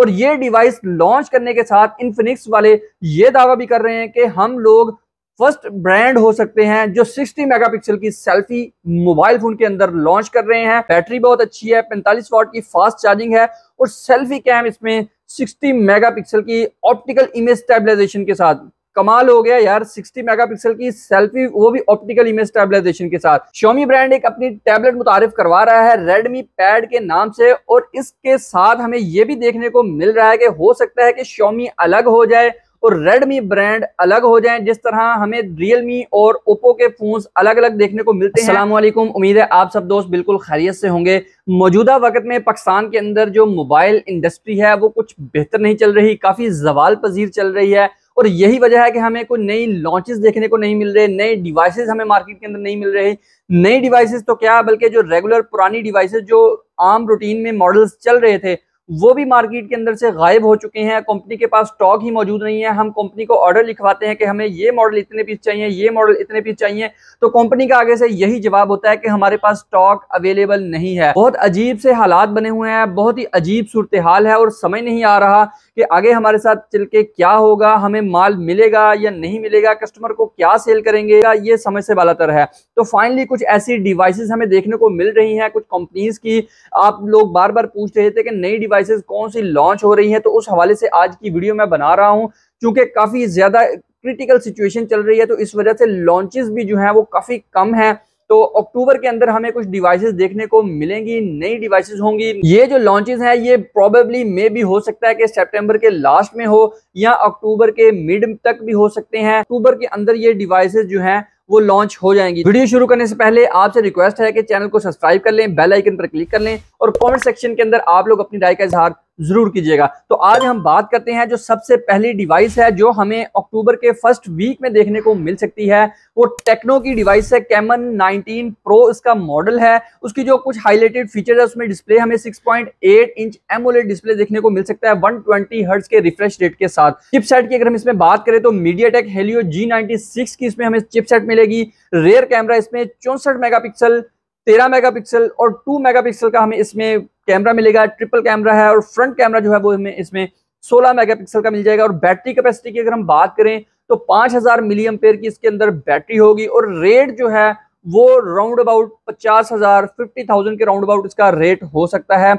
और ये device launch करने के साथ इनफिनिक्स वाले ये दावा भी कर रहे हैं कि हम लोग फर्स्ट ब्रांड हो सकते हैं जो 60 मेगापिक्सल की सेल्फी मोबाइल फोन के अंदर लॉन्च कर रहे हैं बैटरी बहुत अच्छी है 45 वाट की फास्ट चार्जिंग है और सेल्फी कैम इसमें 60 मेगापिक्सल की ऑप्टिकल इमेज स्टेबलाइजेशन के साथ कमाल हो गया यार 60 मेगापिक्सल की सेल्फी वो भी ऑप्टिकल इमेज स्टेबलाइजेशन के साथ शोमी ब्रांड एक अपनी टैबलेट मुतारिफ करवा रहा है रेडमी पैड के नाम से और इसके साथ हमें ये भी देखने को मिल रहा है कि हो सकता है कि शोमी अलग हो जाए और रेडमी ब्रांड अलग हो जाए जिस तरह हमें रियलमी और ओप्पो के फोन अलग अलग देखने को मिलते हैं सलामकुम उम्मीद है आप सब दोस्त बिल्कुल खैरियत से होंगे मौजूदा वक्त में पाकिस्तान के अंदर जो मोबाइल इंडस्ट्री है वो कुछ बेहतर नहीं चल रही काफ़ी जवाल पजीर चल रही है और यही वजह है कि हमें कोई नई लॉन्चेस देखने को नहीं मिल रहे नए डिवाइसेज हमें मार्केट के अंदर नहीं मिल रहे नई डिवाइसेज तो क्या बल्कि जो रेगुलर पुरानी डिवाइसेज जो आम रूटीन में मॉडल्स चल रहे थे वो भी मार्केट के अंदर से गायब हो चुके हैं कंपनी के पास स्टॉक ही मौजूद नहीं है हम कंपनी को ऑर्डर लिखवाते हैं कि हमें ये मॉडल इतने पीस चाहिए ये मॉडल इतने पीस चाहिए तो कंपनी का आगे से यही जवाब होता है कि हमारे पास स्टॉक अवेलेबल नहीं है बहुत अजीब से हालात बने हुए हैं बहुत ही अजीब सूरत हाल है और समय नहीं आ रहा कि आगे हमारे साथ चल के क्या होगा हमें माल मिलेगा या नहीं मिलेगा कस्टमर को क्या सेल करेंगे ये समझ से बालातर है तो फाइनली कुछ ऐसी डिवाइसेस हमें देखने को मिल रही हैं कुछ कंपनीज की आप लोग बार बार पूछ रहे थे कि नई डिवाइस डिवाइसेस कौन सी लॉन्च हो रही हैं तो उस हवाले से आज की वीडियो मैं बना रहा हूँ क्योंकि काफ़ी ज़्यादा क्रिटिकल सिचुएशन चल रही है तो इस वजह से लॉन्चेस भी जो हैं वो काफ़ी कम हैं तो अक्टूबर के अंदर हमें कुछ डिवाइसेस देखने को मिलेंगी नई डिवाइसेस होंगी ये जो लॉन्चेस हैं ये प्रॉबेबली मे भी हो सकता है कि सितंबर के लास्ट में हो या अक्टूबर के मिड तक भी हो सकते हैं अक्टूबर के अंदर ये डिवाइसेस जो हैं वो लॉन्च हो जाएंगी वीडियो शुरू करने से पहले आपसे रिक्वेस्ट है कि चैनल को सब्सक्राइब कर लें बेल आइकन पर क्लिक कर लें और कमेंट सेक्शन के अंदर आप लोग अपनी राय का इजहार जरूर कीजिएगा तो आज हम बात करते हैं जो सबसे पहली डिवाइस है जो हमें अक्टूबर के फर्स्ट वीक में देखने को मिल सकती है वो टेक्नो की डिवाइस है कैमन 19 प्रो इसका मॉडल है उसकी जो कुछ हाईलाइटेड फीचर है उसमें डिस्प्ले हमें 6.8 इंच एमोलेड डिस्प्ले देखने को मिल सकता है 120 ट्वेंटी के रिफ्रेश रेट के साथ चिपसेट की अगर हम इसमें बात करें तो मीडिया टेक हेलियो जी की इसमें हमें चिपसेट मिलेगी रेयर कैमरा इसमें चौंसठ मेगा 13 मेगापिक्सल और 2 मेगापिक्सल का हमें इसमें कैमरा मिलेगा ट्रिपल कैमरा है और फ्रंट कैमरा जो है वो हमें इसमें 16 मेगापिक्सल का मिल जाएगा और बैटरी कैपेसिटी की अगर हम बात करें तो 5000 हज़ार मिलियम पेयर की इसके अंदर बैटरी होगी और रेट जो है वो राउंड अबाउट पचास हज़ार फिफ्टी थाउजेंड के राउंड अबाउट इसका रेट हो सकता है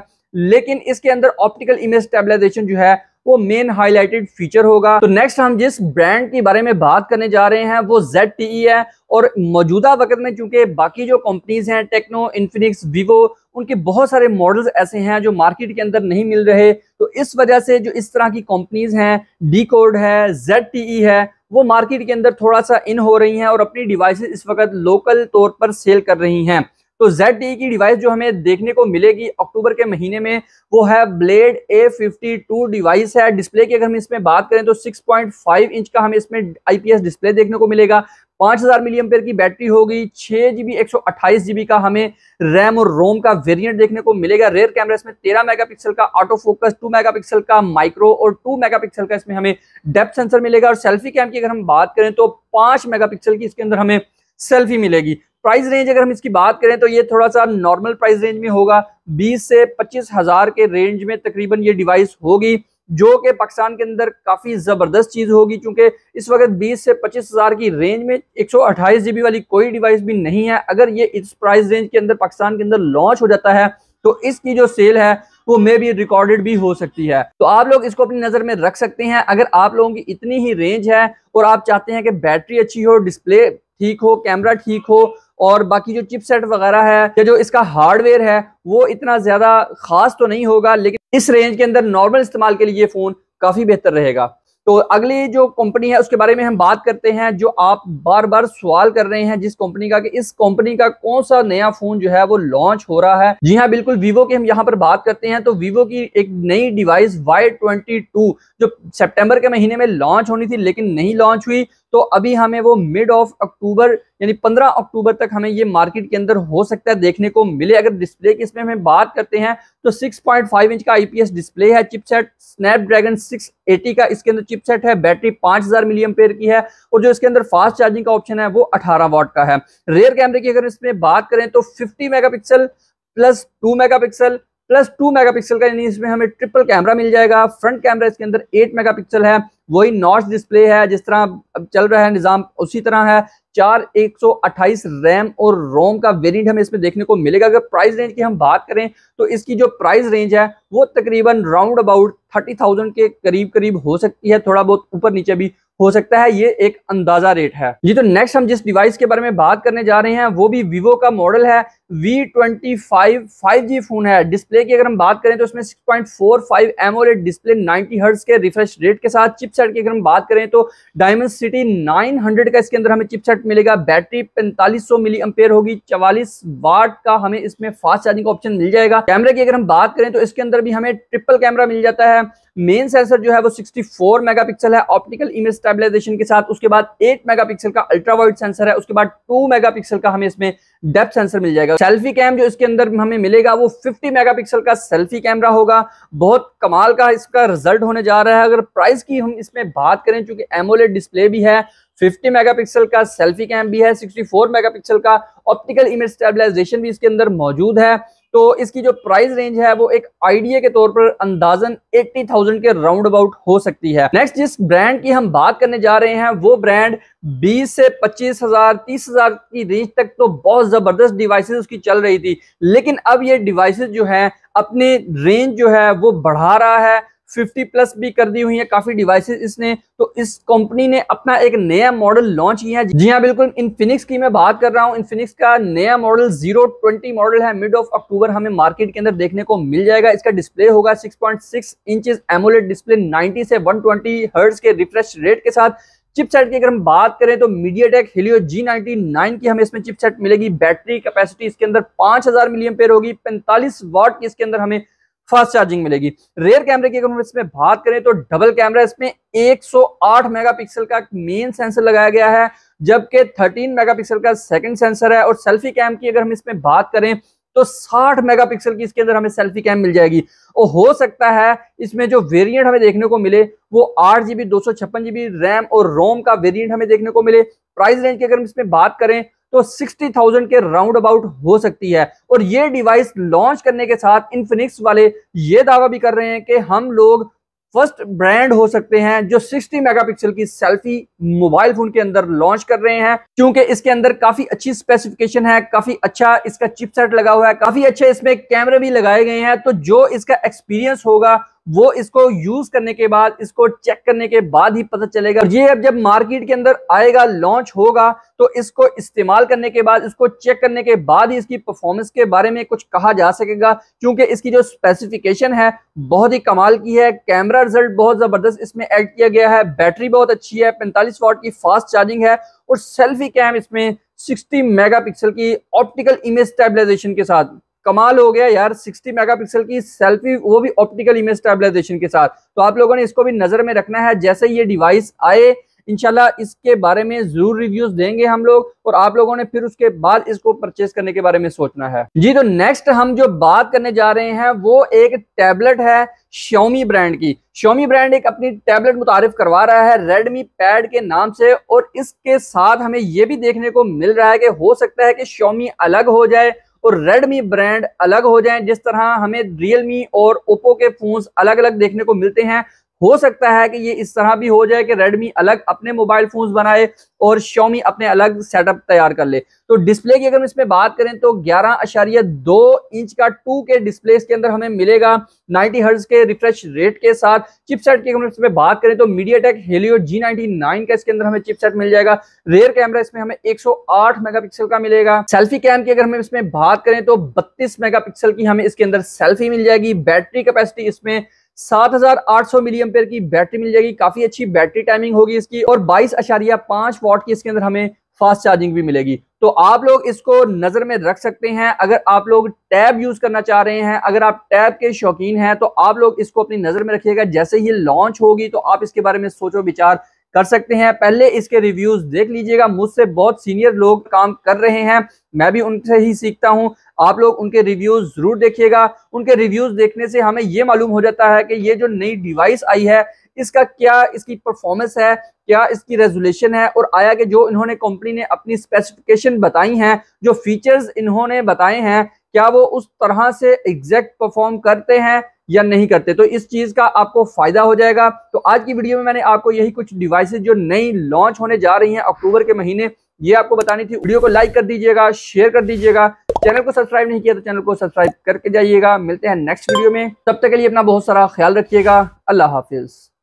लेकिन इसके अंदर ऑप्टिकल इमेज स्टेबलाइजेशन जो है वो मेन हाईलाइटेड फीचर होगा तो नेक्स्ट हम जिस ब्रांड के बारे में बात करने जा रहे हैं वो जेड e है और मौजूदा वक्त में चूंकि बाकी जो कंपनीज हैं टेक्नो इन्फिनिक्स वीवो उनके बहुत सारे मॉडल्स ऐसे हैं जो मार्केट के अंदर नहीं मिल रहे तो इस वजह से जो इस तरह की कंपनीज हैं डी कोड है जेड e है वो मार्केट के अंदर थोड़ा सा इन हो रही हैं और अपनी डिवाइसेस इस वक्त लोकल तौर पर सेल कर रही हैं तो जेड डी e की डिवाइस जो हमें देखने को मिलेगी अक्टूबर के महीने में वो है Blade A fifty two device है डिस्प्ले की अगर हम इसमें बात करें तो सिक्स पॉइंट फाइव इंच का हमें इसमें आईपीएस डिस्प्ले देखने को मिलेगा पांच हज़ार मिलियम की बैटरी होगी छह जीबी एक सौ अट्ठाईस जीबी का हमें रैम और रोम का वेरिएंट देखने को मिलेगा रेयर कैमरा इसमें तेरह मेगा पिक्सल का ऑटो फोकस टू मेगापिक्सल का माइक्रो और टू मेगापिक्सल का इसमें हमें डेप्थ सेंसर मिलेगा और सेल्फी कैम की अगर हम बात करें तो पांच मेगापिक्सल की इसके अंदर हमें सेल्फी मिलेगी प्राइस रेंज अगर हम इसकी बात करें तो ये थोड़ा सा नॉर्मल प्राइस रेंज में होगा बीस से पच्चीस हजार के रेंज में तकरीबन ये डिवाइस होगी जो कि पाकिस्तान के अंदर काफ़ी ज़बरदस्त चीज़ होगी क्योंकि इस वक्त 20 से पच्चीस हज़ार की रेंज में एक सौ वाली कोई डिवाइस भी नहीं है अगर ये इस प्राइस रेंज के अंदर पाकिस्तान के अंदर लॉन्च हो जाता है तो इसकी जो सेल है वो मे भी रिकॉर्डेड भी हो सकती है तो आप लोग इसको अपनी नज़र में रख सकते हैं अगर आप लोगों की इतनी ही रेंज है और आप चाहते हैं कि बैटरी अच्छी हो डिस्प्ले ठीक हो कैमरा ठीक हो और बाकी जो चिपसेट वगैरह है या जो इसका हार्डवेयर है वो इतना ज़्यादा खास तो नहीं होगा लेकिन इस रेंज के अंदर नॉर्मल इस्तेमाल के लिए ये फ़ोन काफ़ी बेहतर रहेगा तो अगली जो कंपनी है उसके बारे में हम बात करते हैं जो आप बार बार सवाल कर रहे हैं जिस कंपनी का कि इस कंपनी का कौन सा नया फोन जो है वो लॉन्च हो रहा है जी हाँ बिल्कुल वीवो के हम यहाँ पर बात करते हैं तो वीवो की एक नई डिवाइस वाई ट्वेंटी टू जो सितंबर के महीने में लॉन्च होनी थी लेकिन नहीं लॉन्च हुई तो अभी हमें वो मिड ऑफ अक्टूबर यानी 15 अक्टूबर तक हमें ये मार्केट के अंदर हो सकता है देखने को मिले अगर डिस्प्ले की इसमें हमें बात करते हैं तो 6.5 इंच का आईपीएस डिस्प्ले है चिपसेट स्नैपड्रैगन 680 का इसके अंदर चिपसेट है बैटरी 5000 हज़ार मिलियम पेयर की है और जो इसके अंदर फास्ट चार्जिंग का ऑप्शन है वो 18 वॉट का है रेयर कैमरे की अगर इसमें बात करें तो fifty mega plus two mega plus two megapixel का यानी इसमें हमें ट्रिपल कैमरा मिल जाएगा फ्रंट कैमरा इसके अंदर एट मेगापिक्सल है वही नॉच डिस्प्ले है जिस तरह अब चल रहा है निज़ाम उसी तरह है चार अट्ठाईस रैम और रोम का वेरिएंट हमें इसमें देखने को मिलेगा अगर प्राइस रेंज की हम बात करें तो इसकी जो प्राइस रेंज है वो तकरीबन राउंड अबाउट थर्टी थाउजेंड के करीब करीब हो सकती है थोड़ा बहुत ऊपर नीचे भी हो सकता है ये एक अंदाजा रेट है ये तो नेक्स्ट हम जिस डिवाइस के बारे में बात करने जा रहे हैं वो भी वीवो का मॉडल है वी ट्वेंटी फोन है डिस्प्ले की अगर हम बात करें तो इसमें 6.45 पॉइंट फोर डिस्प्ले 90 हर्ट्स के रिफ्रेश रेट के साथ चिपसेट की अगर हम बात करें तो डायमंड सिटी नाइन हंड्रेड का इसके अंदर हमें चिपसेट मिलेगा बैटरी पैंतालीस सौ मिली एम्पेयर होगी चवालीस वाट का हमें इसमें फास्ट चार्जिंग का ऑप्शन मिल जाएगा कैमरे की अगर हम बात करें तो इसके अंदर भी हमें ट्रिपल कैमरा मिल जाता है मेन सेंसर जो है वो 64 मेगापिक्सल है ऑप्टिकल इमेज स्टेबलाइजेशन के साथ उसके बाद 8 मेगापिक्सल का अल्ट्रा वाइड सेंसर है उसके बाद 2 मेगापिक्सल का हमें इसमें डेप्थ सेंसर मिल जाएगा सेल्फी कैम जो इसके अंदर हमें मिलेगा वो 50 मेगापिक्सल का सेल्फी कैमरा होगा बहुत कमाल का इसका रिजल्ट होने जा रहा है अगर प्राइस की हम इसमें बात करें चूंकि एमोलेट डिस्प्ले भी है 50 मेगापिक्सल का सेल्फी कैम भी है 64 मेगापिक्सल का ऑप्टिकल इमेज स्टेबलाइजेशन भी इसके अंदर मौजूद है तो इसकी जो प्राइस रेंज है वो एक आइडिया के तौर पर अंदाजन 80,000 के राउंड अबाउट हो सकती है नेक्स्ट जिस ब्रांड की हम बात करने जा रहे हैं वो ब्रांड 20 से 25,000 30,000 की रेंज तक तो बहुत जबरदस्त डिवाइसेस उसकी चल रही थी लेकिन अब ये डिवाइसेस जो है अपनी रेंज जो है वो बढ़ा रहा है 50 प्लस भी कर दी हुई है काफी डिवाइसेस इसने तो इस कंपनी ने अपना एक नया मॉडल लॉन्च किया है जी हाँ बिल्कुल इनफिनिक्स की मैं बात कर रहा हूँ इनफिनिक्स का नया मॉडल जीरो ट्वेंटी मॉडल है मिड ऑफ अक्टूबर हमें मार्केट के अंदर देखने को मिल जाएगा इसका डिस्प्ले होगा 6.6 point six AMOLED display ninety से वन ट्वेंटी हर्ट्स के रिफ्रेश रेट के साथ चिपसेट की अगर हम बात करें तो मीडिया टेक हिलियो जी की हमें इसमें चिपसेट मिलेगी बैटरी कैपेसिटी इसके अंदर हजार मिलियम होगी पैंतालीस वॉट की इसके अंदर हमें फास्ट चार्जिंग मिलेगी रेयर कैमरे की अगर हम इसमें बात करें तो डबल कैमरा इसमें 108 मेगापिक्सल का मेन सेंसर लगाया गया है जबकि 13 मेगापिक्सल का सेकंड सेंसर है और सेल्फी कैम की अगर हम इसमें बात करें तो 60 मेगापिक्सल की इसके अंदर हमें सेल्फी कैम मिल जाएगी और हो सकता है इसमें जो वेरियंट हमें देखने को मिले वो आठ जीबी दो सौ छप्पन जीबी रैम और रोम का वेरियंट हमें देखने को मिले प्राइस रेंज की अगर हम इसमें बात करें तो 60,000 के राउंड अबाउट हो सकती है और ये डिवाइस लॉन्च करने के साथ इनफिनिक्स वाले ये दावा भी कर रहे हैं कि हम लोग फर्स्ट ब्रांड हो सकते हैं जो 60 मेगापिक्सल की सेल्फी मोबाइल फोन के अंदर लॉन्च कर रहे हैं क्योंकि इसके अंदर काफी अच्छी स्पेसिफिकेशन है काफी अच्छा इसका चिपसेट लगा हुआ है काफी अच्छे इसमें कैमरे भी लगाए गए हैं तो जो इसका एक्सपीरियंस होगा वो इसको यूज करने के बाद इसको चेक करने के बाद ही पता चलेगा ये अब जब मार्केट के अंदर आएगा लॉन्च होगा तो इसको इस्तेमाल करने के बाद इसको चेक करने के बाद ही इसकी परफॉर्मेंस के बारे में कुछ कहा जा सकेगा क्योंकि इसकी जो स्पेसिफिकेशन है बहुत ही कमाल की है कैमरा रिजल्ट बहुत ज़बरदस्त इसमें ऐड किया गया है बैटरी बहुत अच्छी है पैंतालीस वॉट की फास्ट चार्जिंग है और सेल्फी कैम इसमें 60 मेगापिक्सल की ऑप्टिकल इमेज स्टेबलाइजेशन के साथ कमाल हो गया यार 60 मेगापिक्सल की सेल्फी वो भी ऑप्टिकल इमेज स्टेबलाइजेशन के साथ तो आप लोगों ने इसको भी नजर में रखना है जैसे ये डिवाइस आए इनशाला इसके बारे में जरूर रिव्यूज देंगे हम लोग और आप लोगों ने फिर उसके बाद इसको परचेस करने के बारे में सोचना है जी तो नेक्स्ट हम जो बात करने जा रहे हैं वो एक टैबलेट है श्योमी ब्रांड की श्योमी ब्रांड एक अपनी टैबलेट मुतारिफ करवा रहा है रेडमी पैड के नाम से और इसके साथ हमें ये भी देखने को मिल रहा है कि हो सकता है कि श्योमी अलग हो जाए और रेडमी ब्रांड अलग हो जाए जिस तरह हमें रियलमी और ओप्पो के फोन्स अलग अलग देखने को मिलते हैं हो सकता है कि ये इस तरह भी हो जाए कि रेडमी अलग अपने मोबाइल फोन्स बनाए और Xiaomi अपने अलग सेटअप तैयार कर ले तो डिस्प्ले की अगर हम इसमें बात करें तो ग्यारह अशारिया दो इंच का टू के डिस्प्ले इसके अंदर हमें मिलेगा 90 हर्ज के रिफ्रेश रेट के साथ चिपसेट की अगर हम इसमें बात करें तो मीडिया टेक हेलियो जी का इसके अंदर हमें चिपसेट मिल जाएगा रेयर कैमरा इसमें हमें 108 मेगापिक्सल का मिलेगा सेल्फी कैम की अगर हम इसमें बात करें तो बत्तीस मेगा की हमें इसके अंदर सेल्फी मिल जाएगी बैटरी कैपेसिटी इसमें सात हजार आठ सौ मिली एम्पेयर की बैटरी मिल जाएगी काफी अच्छी बैटरी टाइमिंग होगी इसकी और बाईस अशारिया पांच वॉट की इसके अंदर हमें फास्ट चार्जिंग भी मिलेगी तो आप लोग इसको नजर में रख सकते हैं अगर आप लोग टैब यूज करना चाह रहे हैं अगर आप टैब के शौकीन हैं तो आप लोग इसको अपनी नजर में रखिएगा जैसे ही लॉन्च होगी तो आप इसके बारे में सोचो विचार कर सकते हैं पहले इसके रिव्यूज देख लीजिएगा मुझसे बहुत सीनियर लोग काम कर रहे हैं मैं भी उनसे ही सीखता हूं आप लोग उनके रिव्यूज जरूर देखिएगा उनके रिव्यूज देखने से हमें ये मालूम हो जाता है कि ये जो नई डिवाइस आई है इसका क्या इसकी परफॉर्मेंस है क्या इसकी रेजोल्यूशन है और आया कि जो इन्होंने कंपनी ने अपनी स्पेसिफिकेशन बताई हैं जो फीचर्स इन्होंने बताए हैं क्या वो उस तरह से एग्जैक्ट परफॉर्म करते हैं या नहीं करते तो इस चीज़ का आपको फ़ायदा हो जाएगा तो आज की वीडियो में मैंने आपको यही कुछ डिवाइसेज जो नई लॉन्च होने जा रही है अक्टूबर के महीने ये आपको बतानी थी वीडियो को लाइक कर दीजिएगा शेयर कर दीजिएगा चैनल को सब्सक्राइब नहीं किया तो चैनल को सब्सक्राइब करके जाइएगा मिलते हैं नेक्स्ट वीडियो में तब तक के लिए अपना बहुत सारा ख्याल रखिएगा अल्लाह हाफिज़